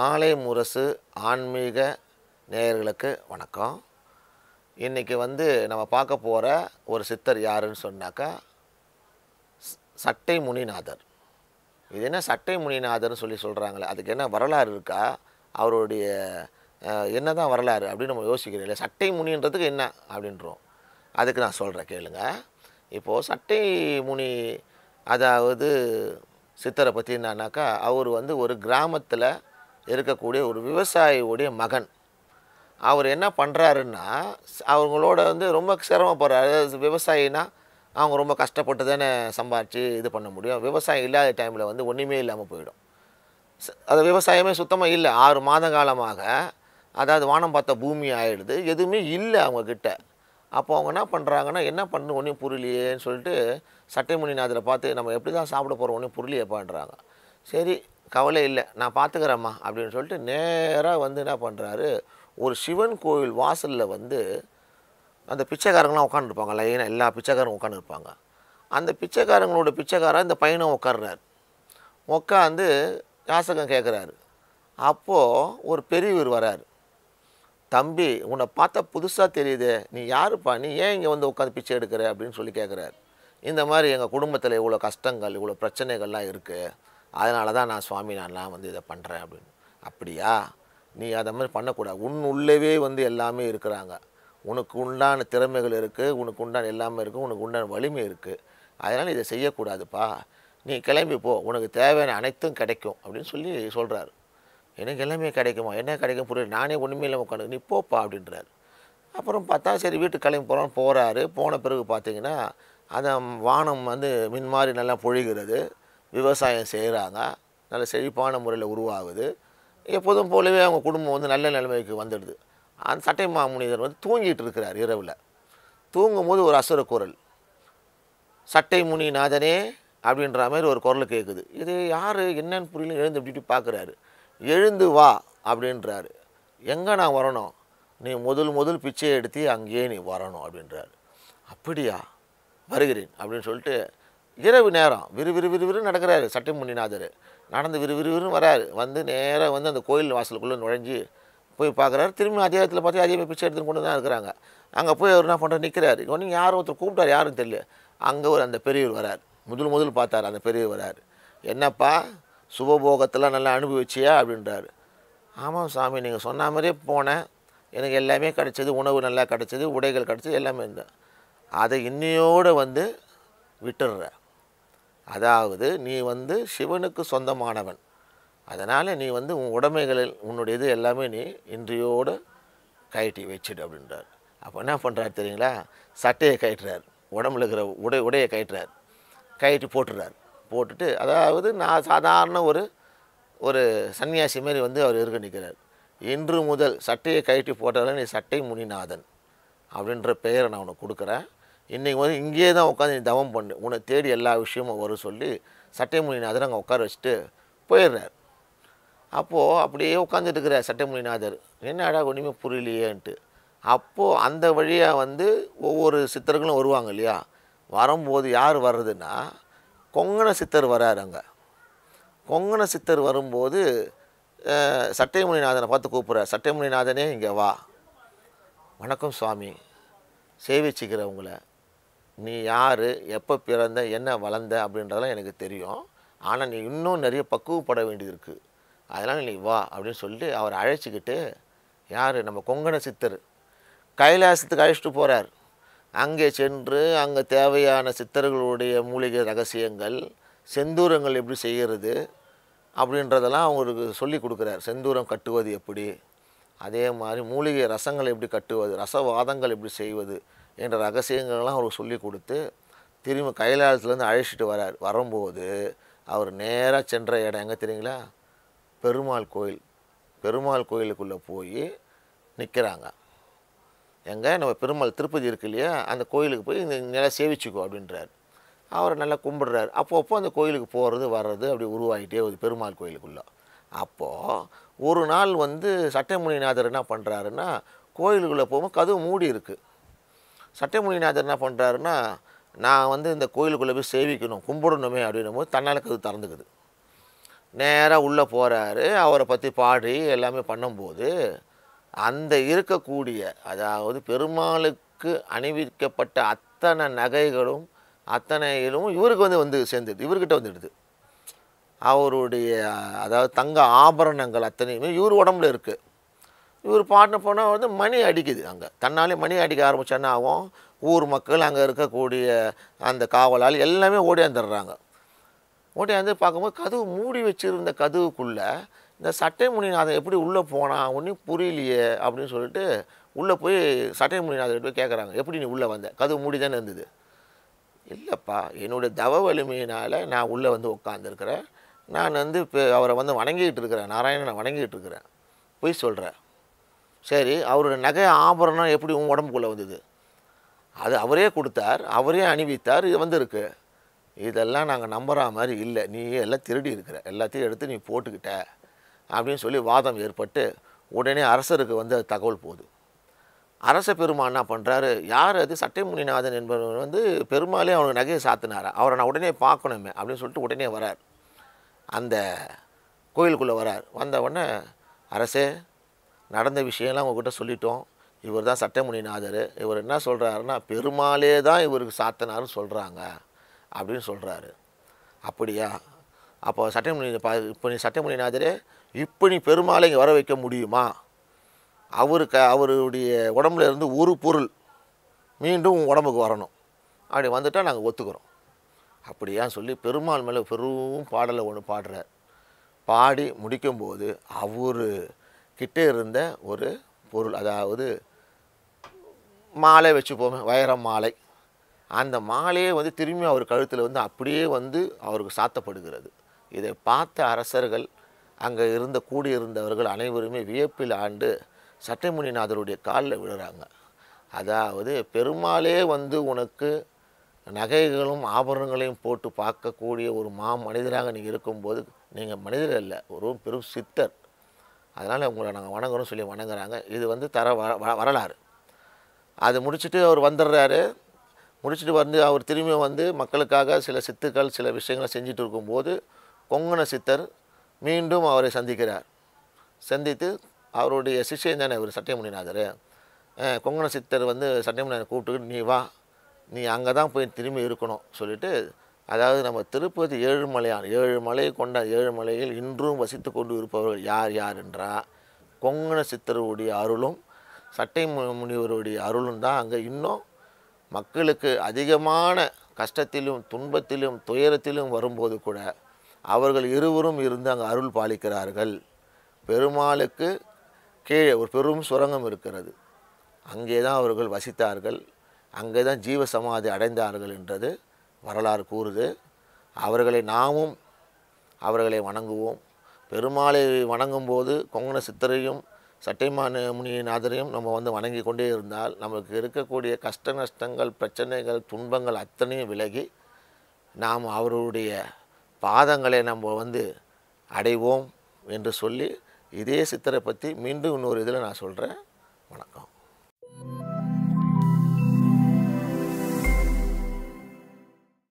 மாலை முரசு ஆன்மீக நேயர்களுக்கு வணக்கம் இன்றைக்கி வந்து நம்ம பார்க்க போகிற ஒரு சித்தர் யாருன்னு சொன்னாக்கா சட்டை முனிநாதர் இது என்ன சட்டை முனிநாதர்னு சொல்லி சொல்கிறாங்களே அதுக்கு என்ன வரலாறு இருக்கா அவருடைய என்ன தான் வரலாறு அப்படின்னு நம்ம யோசிக்கிறோம் இல்லை சட்டை முனின்றதுக்கு என்ன அப்படின்றோம் அதுக்கு நான் சொல்கிறேன் கேளுங்க இப்போது சட்டை முனி அதாவது சித்தரை பற்றி என்னன்னாக்கா அவர் வந்து ஒரு கிராமத்தில் இருக்கக்கூடிய ஒரு விவசாயியுடைய மகன் அவர் என்ன பண்ணுறாருன்னா அவங்களோட வந்து ரொம்ப சிரமப்படுறாரு விவசாயினா அவங்க ரொம்ப கஷ்டப்பட்டு தானே சம்பாரித்து இது பண்ண முடியும் விவசாயம் இல்லாத டைமில் வந்து ஒன்றுமே இல்லாமல் போயிடும் அது விவசாயமே சுத்தமாக இல்லை ஆறு மாத காலமாக அதாவது வானம் பார்த்த பூமி ஆகிடுது எதுவுமே இல்லை அவங்கக்கிட்ட அப்போ அவங்க என்ன பண்ணுறாங்கன்னா என்ன பண்ணு ஒன்றும் புரியலையேன்னு சொல்லிட்டு சட்டைமணி நாதில் பார்த்து நம்ம எப்படி தான் சாப்பிட போகிறோம் ஒன்றும் புரியலையே பண்ணுறாங்க சரி கவலை இல்லை நான் பார்த்துக்கிறேம்மா அப்படின்னு சொல்லிட்டு நேராக வந்து என்ன பண்ணுறாரு ஒரு சிவன் கோவில் வாசலில் வந்து அந்த பிச்சைக்காரங்களாம் உட்காந்துருப்பாங்க லைனாக எல்லா பிச்சைக்காரங்க உட்காந்துருப்பாங்க அந்த பிச்சைக்காரங்களோட பிச்சைக்காராக இந்த பையனும் உட்கார்றாரு உட்காந்து யாசகம் கேட்குறாரு அப்போது ஒரு பெரியவர் வர்றார் தம்பி உன்னை பார்த்தா புதுசாக தெரியுது நீ யாருப்பா நீ ஏன் இங்கே வந்து உட்காந்து பிச்சை எடுக்கிற அப்படின்னு சொல்லி கேட்குறாரு இந்த மாதிரி எங்கள் குடும்பத்தில் இவ்வளோ கஷ்டங்கள் இவ்வளோ பிரச்சனைகள்லாம் இருக்குது அதனால தான் நான் சுவாமி நான்லாம் வந்து இதை பண்ணுறேன் அப்படின்னு அப்படியா நீ அதை மாதிரி பண்ணக்கூடாது உன் உள்ளவே வந்து எல்லாமே இருக்கிறாங்க உனக்கு உண்டான திறமைகள் இருக்குது உனக்கு உண்டான எல்லாமே இருக்குது உனக்கு உண்டான வலிமை இருக்குது அதனால் இதை செய்யக்கூடாதுப்பா நீ கிளம்பி போ உனக்கு தேவையான அனைத்தும் கிடைக்கும் அப்படின்னு சொல்லி சொல்கிறாரு எனக்கு எல்லாமே கிடைக்குமா என்ன கிடைக்கும் புரியல நானே ஒன்றுமே இல்லை உட்காந்து நீ போப்பா அப்படின்றார் அப்புறம் பார்த்தா சரி வீட்டுக்கு கிளம்பி போகிறான்னு போகிறாரு போன பிறகு பார்த்தீங்கன்னா அந்த வானம் வந்து மின் மாதிரி நல்லா பொழிகிறது விவசாயம் செய்கிறாங்க நல்ல செழிப்பான முறையில் உருவாகுது எப்போதும் போலவே அவங்க குடும்பம் வந்து நல்ல நிலைமைக்கு வந்துடுது அந்த சட்டை மாமுனிதர் வந்து தூங்கிட்டு இருக்கிறார் இரவில் தூங்கும் போது ஒரு அசுர குரல் சட்டை முனி நாதனே அப்படின்ற மாதிரி ஒரு குரல் கேட்குது இது யார் என்னன்னு புரியல எழுந்து அப்படி பார்க்குறாரு எழுந்து வா அப்படின்றாரு எங்கே நான் வரணும் நீ முதல் முதல் பிச்சை எடுத்து அங்கேயே நீ வரணும் அப்படின்றாரு அப்படியா வருகிறேன் அப்படின்னு சொல்லிட்டு இரவு நேரம் விறு விறு விறுவிறு நடக்கிறாரு சட்டம் முனிநாதர் நடந்து விறு வராரு வந்து நேராக வந்து அந்த கோயில் வாசலுக்குள்ளே நுழைஞ்சு போய் பார்க்குறாரு திரும்பி அதே இடத்துல பார்த்து அதே பிச்சை எடுத்துன்னு கொண்டு தான் இருக்கிறாங்க அங்கே போய் அவர் என்ன பண்ணுறாரு நிற்கிறாரு ஒன்றும் யார் ஒருத்தர் கூப்பிட்டார் யாரும் தெரியல அங்கே ஒரு அந்த பெரியவர் வரார் முதல் முதல் பார்த்தார் அந்த பெரியவர் வரார் என்னப்பா சுபபோகத்தெல்லாம் நல்லா அனுபவிச்சியா அப்படின்றார் ஆமாம் சாமி நீங்கள் சொன்ன மாதிரியே போனேன் எனக்கு எல்லாமே கிடச்சிது உணவு நல்லா கிடச்சிது உடைகள் கிடச்சிது எல்லாமே இருந்தேன் அதை இன்னையோடு வந்து விட்டுடுறேன் அதாவது நீ வந்து சிவனுக்கு சொந்தமானவன் அதனால் நீ வந்து உன் உடைமைகளில் உன்னுடைய இது எல்லாமே நீ இன்றையோடு கயட்டி வச்சுடு அப்படின்றார் அப்போ என்ன பண்ணுறாரு தெரியுங்களா சட்டையை கயட்டுறார் உடம்புல இருக்கிற உடை உடையை கயட்டுறார் கயட்டி போட்டுறார் போட்டுட்டு அதாவது நான் சாதாரண ஒரு ஒரு சன்னியாசி மாரி வந்து அவர் இருக்க நிற்கிறார் இன்று முதல் சட்டையை கயட்டி போட்டாலும் நீ சட்டை முனிநாதன் அப்படின்ற பெயரை நான் உனக்கு கொடுக்குறேன் இன்றைக்கி வந்து இங்கேயே தான் உட்காந்து நீ தவம் பண்ணு உன்னை தேடி எல்லா விஷயமும் வரும் சொல்லி சட்டைமொழிநாதர் அங்கே உட்கார வச்சுட்டு போயிடுறார் அப்போது அப்படியே உட்காந்துட்டுருக்கிறார் சட்டைமொழிநாதர் என்னடா ஒன்றுமே புரியலையேன்ட்டு அப்போது அந்த வழியாக வந்து ஒவ்வொரு சித்தர்களும் வருவாங்க இல்லையா வரும்போது யார் வர்றதுன்னா கொங்கண சித்தர் வராரு அங்கே கொங்கண சித்தர் வரும்போது சட்டைமொழிநாதனை பார்த்து கூப்பிட்றார் சட்டைமொழிநாதனே இங்கே வா வணக்கம் சுவாமி சேவிச்சுக்கிறவங்கள நீ யார் எப்போ பிறந்த என்ன வளர்ந்த அப்படின்றதெல்லாம் எனக்கு தெரியும் ஆனால் நீ இன்னும் நிறைய பக்குவப்பட வேண்டியது இருக்குது அதனால் நீ வா அப்படின்னு சொல்லிட்டு அவரை அழைச்சிக்கிட்டு யார் நம்ம கொங்கண சித்தர் கைலாசத்துக்கு அழைச்சிட்டு போகிறார் அங்கே சென்று அங்கே தேவையான சித்தர்களுடைய மூலிகை ரகசியங்கள் செந்தூரங்கள் எப்படி செய்கிறது அப்படின்றதெல்லாம் அவங்களுக்கு சொல்லி கொடுக்குறார் செந்தூரம் கட்டுவது எப்படி அதே மாதிரி மூலிகை ரசங்கள் எப்படி கட்டுவது ரசவாதங்கள் எப்படி செய்வது என்ற ரகசியங்கள்லாம் அவருக்கு சொல்லி கொடுத்து திரும்ப கைலாசத்துலேருந்து அழைச்சிட்டு வரார் வரும்போது அவர் நேராக சென்ற இடம் எங்கே தெரியுங்களா பெருமாள் கோயில் பெருமாள் கோயிலுக்குள்ளே போய் நிற்கிறாங்க எங்கே நம்ம பெருமாள் திருப்பதி இருக்கு இல்லையா அந்த கோயிலுக்கு போய் இந்த நிலை சேவிச்சுக்கோ அப்படின்றார் அவர் நல்லா கும்பிடுறாரு அப்பப்போ அந்த கோயிலுக்கு போகிறது வர்றது அப்படி உருவாகிட்டே வருது பெருமாள் கோயிலுக்குள்ளே அப்போது ஒரு நாள் வந்து சட்டமுனிநாதர் என்ன பண்ணுறாருன்னா கோயிலுக்குள்ளே போகும்போது கதவு மூடி இருக்குது நாதர் என்ன பண்ணுறாருன்னா நான் வந்து இந்த கோயிலுக்குள்ளே போய் சேவிக்கணும் கும்பிடணுமே அப்படின்னும் போது தன்னால் கது திறந்துக்குது நேராக உள்ளே போகிறாரு அவரை பற்றி பாடி எல்லாமே பண்ணும்போது அந்த இருக்கக்கூடிய அதாவது பெருமாளுக்கு அணிவிக்கப்பட்ட அத்தனை நகைகளும் அத்தனையிலும் இவருக்கு வந்து வந்து சேர்ந்துடுது இவர்கிட்ட வந்துடுது அவருடைய அதாவது தங்க ஆபரணங்கள் அத்தனையுமே இவர் உடம்புல இருக்குது இவர் பாட்டின போனால் வந்து மணி அடிக்குது அங்கே தன்னாலே மணி அடிக்க ஆரம்பித்தோன்னாவும் ஆகும் ஊர் மக்கள் அங்கே இருக்கக்கூடிய அந்த காவலால் எல்லாமே ஓடியாந்துடுறாங்க ஓடியாந்து பார்க்கும்போது கதவு மூடி வச்சுருந்த கதவுக்குள்ளே இந்த சட்டை முனிநாதன் எப்படி உள்ளே போனால் ஒன்றும் புரியலையே அப்படின்னு சொல்லிட்டு உள்ளே போய் சட்டை முனிநாதன் போய் கேட்குறாங்க எப்படி நீ உள்ளே வந்த கதவு மூடி தானே இருந்தது இல்லைப்பா என்னுடைய தவ வலிமையினால் நான் உள்ளே வந்து உட்காந்துருக்கிறேன் நான் வந்து இப்போ அவரை வந்து வணங்கிக்கிட்டு இருக்கிறேன் நாராயணனை வணங்கிக்கிட்டு இருக்கிறேன் போய் சொல்கிறேன் சரி அவருடைய நகை ஆபரணம் எப்படி உன் உடம்புக்குள்ளே வந்தது அது அவரே கொடுத்தார் அவரே அணிவித்தார் இது வந்திருக்கு இதெல்லாம் நாங்கள் நம்புகிற மாதிரி இல்லை நீ எல்லாம் திருடி இருக்கிற எல்லாத்தையும் எடுத்து நீ போட்டுக்கிட்ட அப்படின்னு சொல்லி வாதம் ஏற்பட்டு உடனே அரசருக்கு வந்து தகவல் போகுது அரச பெருமான் என்ன பண்ணுறாரு யார் அது சட்டைமுனிநாதன் என்பவர் வந்து பெருமாளே அவனுக்கு நகையை சாத்தினாரா அவரை நான் உடனே பார்க்கணுமே அப்படின்னு சொல்லிட்டு உடனே வரார் அந்த கோயிலுக்குள்ளே வரார் வந்த உடனே அரசே நடந்த விஷயம்லாம் உங்ககிட்ட சொல்லிட்டோம் இவர் தான் சட்டமுனிநாதர் நாதர் இவர் என்ன சொல்கிறாருன்னா பெருமாளே தான் இவருக்கு சாத்தனார்னு சொல்கிறாங்க அப்படின்னு சொல்கிறாரு அப்படியா அப்போ சட்டமுனி பா இப்போ நீ சட்டமுனிநாதரே இப்போ நீ பெருமாளை இங்கே வர வைக்க முடியுமா அவருக்கு அவருடைய உடம்புல இருந்து ஒரு பொருள் மீண்டும் உடம்புக்கு வரணும் அப்படி வந்துட்டால் நாங்கள் ஒத்துக்கிறோம் அப்படியான்னு சொல்லி பெருமாள் மேலே பெரும் பாடலை ஒன்று பாடுறார் பாடி முடிக்கும்போது அவர் கிட்டே இருந்த ஒரு பொருள் அதாவது மாலை வச்சுப்போமே வைர மாலை அந்த மாலையே வந்து திரும்பி அவர் கழுத்தில் வந்து அப்படியே வந்து அவருக்கு சாத்தப்படுகிறது இதை பார்த்த அரசர்கள் அங்கே இருந்த கூடியிருந்தவர்கள் அனைவருமே வியப்பில் ஆண்டு சட்டைமுனிநாதருடைய காலில் விழுறாங்க அதாவது பெருமாளே வந்து உனக்கு நகைகளும் ஆபரணங்களையும் போட்டு பார்க்கக்கூடிய ஒரு மா மனிதராக நீங்கள் இருக்கும்போது நீங்கள் மனிதர் அல்ல ஒரு பெரும் சித்தர் அதனால் உங்களை நாங்கள் வணங்குறோம்னு சொல்லி வணங்குறாங்க இது வந்து தர வ வரலாறு அது முடிச்சுட்டு அவர் வந்துடுறாரு முடிச்சுட்டு வந்து அவர் திரும்பியும் வந்து மக்களுக்காக சில சித்துக்கள் சில விஷயங்களை செஞ்சுட்டு இருக்கும்போது கொங்கண சித்தர் மீண்டும் அவரை சந்திக்கிறார் சந்தித்து அவருடைய சிஷ்யம் தானே இவர் சட்டைமுனிநாதர் கொங்கண சித்தர் வந்து சட்டைமுனிநாதர் கூப்பிட்டுக்கிட்டு நீ வா நீ அங்கே தான் போய் திரும்பி இருக்கணும் சொல்லிவிட்டு அதாவது நம்ம திருப்பதி ஏழுமலையான் ஏழு மலை கொண்ட ஏழு மலையில் இன்றும் வசித்து கொண்டு இருப்பவர்கள் யார் யார் என்றால் கொங்கண சித்தருடைய அருளும் சட்டை முனிவருடைய அருளும் தான் அங்கே இன்னும் மக்களுக்கு அதிகமான கஷ்டத்திலும் துன்பத்திலும் துயரத்திலும் வரும்போது கூட அவர்கள் இருவரும் இருந்து அங்கே அருள் பாலிக்கிறார்கள் பெருமாளுக்கு கீழே ஒரு பெரும் சுரங்கம் இருக்கிறது அங்கே தான் அவர்கள் வசித்தார்கள் அங்கே தான் ஜீவசமாதி அடைந்தார்கள் என்றது வரலாறு கூறுது அவர்களை நாமும் அவர்களை வணங்குவோம் பெருமாளை வணங்கும் போது கொங்கண சித்தரையும் சட்டைமான முனியநாதரையும் நம்ம வந்து வணங்கி கொண்டே இருந்தால் நமக்கு இருக்கக்கூடிய கஷ்ட நஷ்டங்கள் பிரச்சனைகள் துன்பங்கள் அத்தனையும் விலகி நாம் அவருடைய பாதங்களை நம்ம வந்து அடைவோம் என்று சொல்லி இதே சித்தரை பற்றி மீண்டும் இன்னொரு இதில் நான் சொல்கிறேன் வணக்கம்